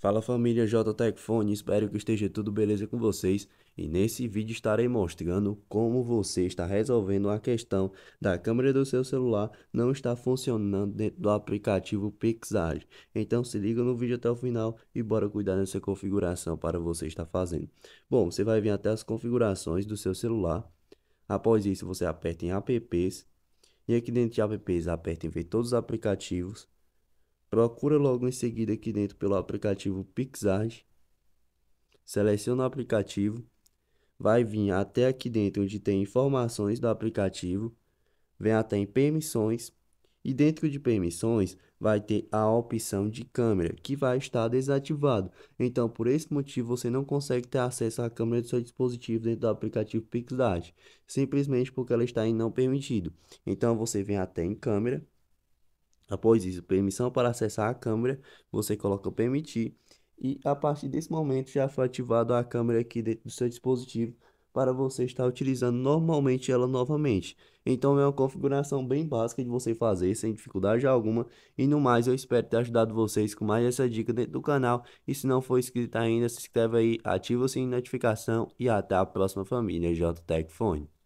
Fala família JTEC espero que esteja tudo beleza com vocês e nesse vídeo estarei mostrando como você está resolvendo a questão da câmera do seu celular não estar funcionando dentro do aplicativo Pixage. Então se liga no vídeo até o final e bora cuidar dessa configuração para você estar fazendo. Bom, você vai vir até as configurações do seu celular, após isso você aperta em apps e aqui dentro de apps aperta em ver todos os aplicativos Procura logo em seguida aqui dentro pelo aplicativo Pixar. Seleciona o aplicativo. Vai vir até aqui dentro onde tem informações do aplicativo. Vem até em permissões. E dentro de permissões vai ter a opção de câmera que vai estar desativado. Então por esse motivo você não consegue ter acesso à câmera do seu dispositivo dentro do aplicativo PixArt. Simplesmente porque ela está em não permitido. Então você vem até em câmera. Após isso, permissão para acessar a câmera, você coloca permitir e a partir desse momento já foi ativada a câmera aqui dentro do seu dispositivo para você estar utilizando normalmente ela novamente. Então é uma configuração bem básica de você fazer sem dificuldade alguma. E no mais eu espero ter ajudado vocês com mais essa dica dentro do canal. E se não for inscrito ainda, se inscreve aí, ativa o sininho de notificação e até a próxima família JTech Fone.